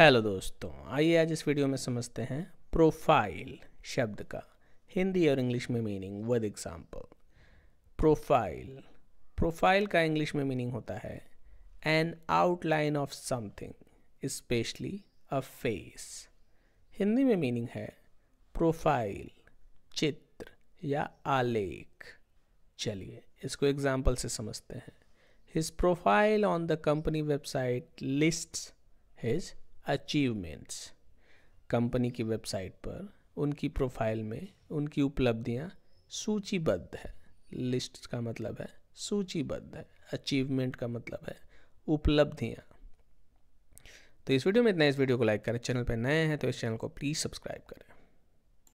hello दोस्तों आइए आज इस वीडियो में समझते हैं प्रोफाइल शब्द का हिंदी और इंग्लिश में meaning with example profile profile का इंग्लिश में मीनिंग होता है an outline of something specially a face Hindi में मीनिंग है प्रोफाइल चित्र या आलेख चलिए इसको एग्जाम्पल से समझते हैं his profile on the company website list his achievements company की वेबसाइट पर उनकी प्रोफाइल में उनकी उपलब्धियाँ सूचीबद्ध है लिस्ट का मतलब है सूचीबद्ध है अचीवमेंट का मतलब है उपलब्धियाँ तो इस वीडियो में इतना इस वीडियो को लाइक करें चैनल पर नए हैं तो इस चैनल को प्लीज़ सब्सक्राइब करें